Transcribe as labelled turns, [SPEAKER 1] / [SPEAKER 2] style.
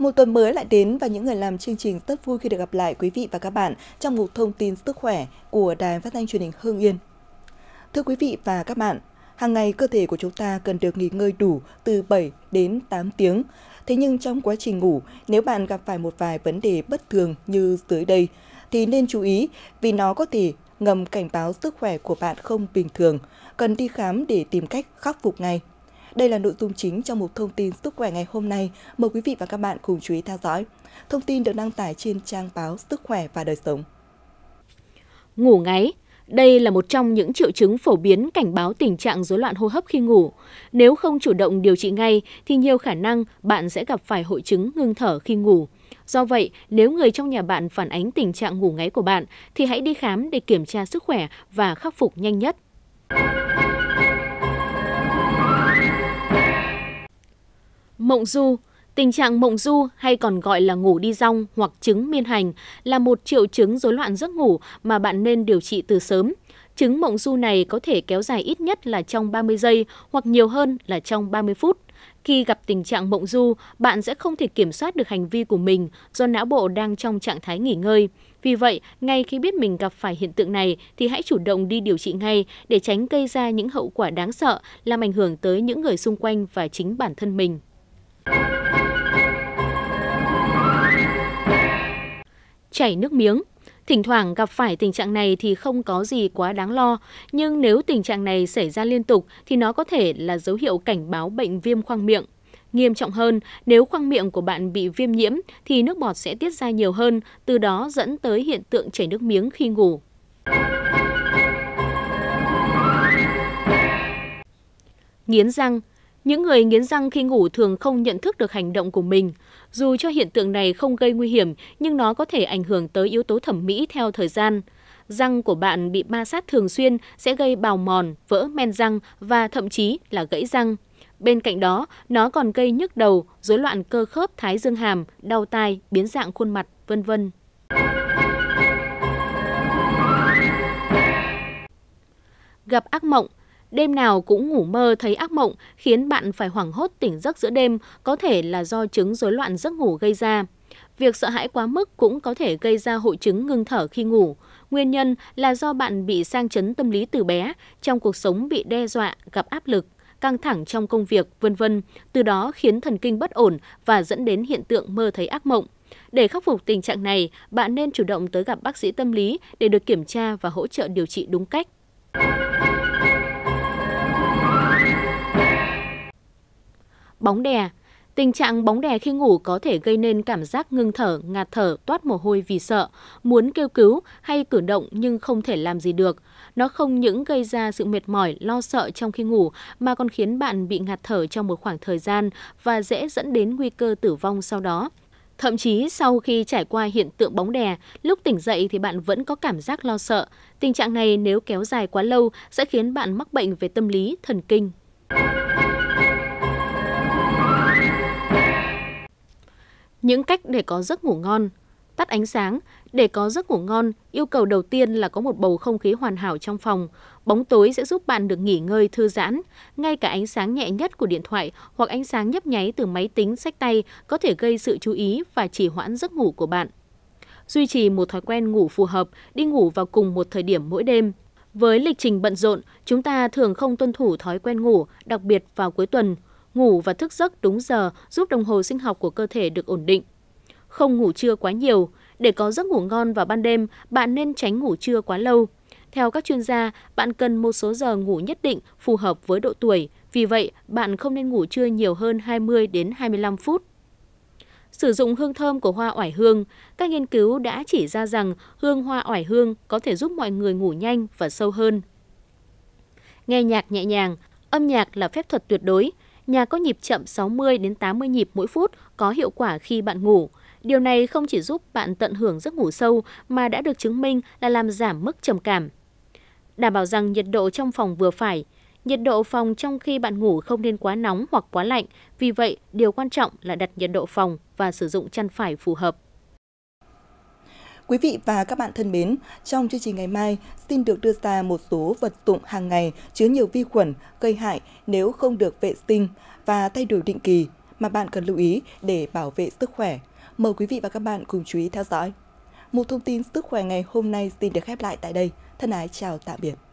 [SPEAKER 1] Một tuần mới lại đến và những người làm chương trình rất vui khi được gặp lại quý vị và các bạn trong mục thông tin sức khỏe của Đài Phát thanh Truyền hình Hương Yên. Thưa quý vị và các bạn, hàng ngày cơ thể của chúng ta cần được nghỉ ngơi đủ từ 7 đến 8 tiếng. Thế nhưng trong quá trình ngủ, nếu bạn gặp phải một vài vấn đề bất thường như dưới đây, thì nên chú ý vì nó có thể ngầm cảnh báo sức khỏe của bạn không bình thường, cần đi khám để tìm cách khắc phục ngay. Đây là nội dung chính trong một thông tin sức khỏe ngày hôm nay. Mời quý vị và các bạn cùng chú ý theo dõi. Thông tin được đăng tải trên trang báo Sức khỏe và đời sống. Ngủ ngáy đây là một trong những triệu chứng phổ biến cảnh báo tình trạng
[SPEAKER 2] rối loạn hô hấp khi ngủ. Nếu không chủ động điều trị ngay thì nhiều khả năng bạn sẽ gặp phải hội chứng ngưng thở khi ngủ. Do vậy, nếu người trong nhà bạn phản ánh tình trạng ngủ ngáy của bạn thì hãy đi khám để kiểm tra sức khỏe và khắc phục nhanh nhất. Mộng du Tình trạng mộng du hay còn gọi là ngủ đi rong hoặc chứng miên hành là một triệu chứng rối loạn giấc ngủ mà bạn nên điều trị từ sớm. Chứng mộng du này có thể kéo dài ít nhất là trong 30 giây hoặc nhiều hơn là trong 30 phút. Khi gặp tình trạng mộng du, bạn sẽ không thể kiểm soát được hành vi của mình do não bộ đang trong trạng thái nghỉ ngơi. Vì vậy, ngay khi biết mình gặp phải hiện tượng này thì hãy chủ động đi điều trị ngay để tránh gây ra những hậu quả đáng sợ làm ảnh hưởng tới những người xung quanh và chính bản thân mình. Chảy nước miếng Thỉnh thoảng gặp phải tình trạng này thì không có gì quá đáng lo, nhưng nếu tình trạng này xảy ra liên tục thì nó có thể là dấu hiệu cảnh báo bệnh viêm khoang miệng. Nghiêm trọng hơn, nếu khoang miệng của bạn bị viêm nhiễm thì nước bọt sẽ tiết ra nhiều hơn, từ đó dẫn tới hiện tượng chảy nước miếng khi ngủ. Nghiến răng những người nghiến răng khi ngủ thường không nhận thức được hành động của mình. Dù cho hiện tượng này không gây nguy hiểm, nhưng nó có thể ảnh hưởng tới yếu tố thẩm mỹ theo thời gian. Răng của bạn bị ma sát thường xuyên sẽ gây bào mòn, vỡ men răng và thậm chí là gãy răng. Bên cạnh đó, nó còn gây nhức đầu, rối loạn cơ khớp thái dương hàm, đau tai, biến dạng khuôn mặt, vân vân. Gặp ác mộng đêm nào cũng ngủ mơ thấy ác mộng khiến bạn phải hoảng hốt tỉnh giấc giữa đêm có thể là do chứng rối loạn giấc ngủ gây ra. Việc sợ hãi quá mức cũng có thể gây ra hội chứng ngưng thở khi ngủ. Nguyên nhân là do bạn bị sang chấn tâm lý từ bé, trong cuộc sống bị đe dọa, gặp áp lực, căng thẳng trong công việc, vân vân, từ đó khiến thần kinh bất ổn và dẫn đến hiện tượng mơ thấy ác mộng. Để khắc phục tình trạng này, bạn nên chủ động tới gặp bác sĩ tâm lý để được kiểm tra và hỗ trợ điều trị đúng cách. Bóng đè Tình trạng bóng đè khi ngủ có thể gây nên cảm giác ngưng thở, ngạt thở, toát mồ hôi vì sợ, muốn kêu cứu hay cử động nhưng không thể làm gì được. Nó không những gây ra sự mệt mỏi, lo sợ trong khi ngủ mà còn khiến bạn bị ngạt thở trong một khoảng thời gian và dễ dẫn đến nguy cơ tử vong sau đó. Thậm chí sau khi trải qua hiện tượng bóng đè, lúc tỉnh dậy thì bạn vẫn có cảm giác lo sợ. Tình trạng này nếu kéo dài quá lâu sẽ khiến bạn mắc bệnh về tâm lý, thần kinh. Những cách để có giấc ngủ ngon Tắt ánh sáng, để có giấc ngủ ngon, yêu cầu đầu tiên là có một bầu không khí hoàn hảo trong phòng. Bóng tối sẽ giúp bạn được nghỉ ngơi thư giãn. Ngay cả ánh sáng nhẹ nhất của điện thoại hoặc ánh sáng nhấp nháy từ máy tính, sách tay có thể gây sự chú ý và trì hoãn giấc ngủ của bạn. Duy trì một thói quen ngủ phù hợp, đi ngủ vào cùng một thời điểm mỗi đêm. Với lịch trình bận rộn, chúng ta thường không tuân thủ thói quen ngủ, đặc biệt vào cuối tuần – ngủ và thức giấc đúng giờ giúp đồng hồ sinh học của cơ thể được ổn định. Không ngủ trưa quá nhiều, để có giấc ngủ ngon vào ban đêm, bạn nên tránh ngủ trưa quá lâu. Theo các chuyên gia, bạn cần một số giờ ngủ nhất định phù hợp với độ tuổi, vì vậy bạn không nên ngủ trưa nhiều hơn 20 đến 25 phút. Sử dụng hương thơm của hoa oải hương, các nghiên cứu đã chỉ ra rằng hương hoa oải hương có thể giúp mọi người ngủ nhanh và sâu hơn. Nghe nhạc nhẹ nhàng, âm nhạc là phép thuật tuyệt đối, nhà có nhịp chậm 60 đến 80 nhịp mỗi phút có hiệu quả khi bạn ngủ. Điều này không chỉ giúp bạn tận hưởng giấc ngủ sâu mà đã được chứng minh là làm giảm mức trầm cảm. Đảm bảo rằng nhiệt độ trong phòng vừa phải, nhiệt độ phòng trong khi bạn ngủ không nên quá nóng hoặc quá lạnh, vì vậy điều quan trọng là đặt nhiệt độ phòng
[SPEAKER 1] và sử dụng chăn phải phù hợp. Quý vị và các bạn thân mến, trong chương trình ngày mai xin được đưa ra một số vật dụng hàng ngày chứa nhiều vi khuẩn gây hại nếu không được vệ sinh và thay đổi định kỳ mà bạn cần lưu ý để bảo vệ sức khỏe. Mời quý vị và các bạn cùng chú ý theo dõi. Một thông tin sức khỏe ngày hôm nay xin được khép lại tại đây. Thân ái chào tạm biệt.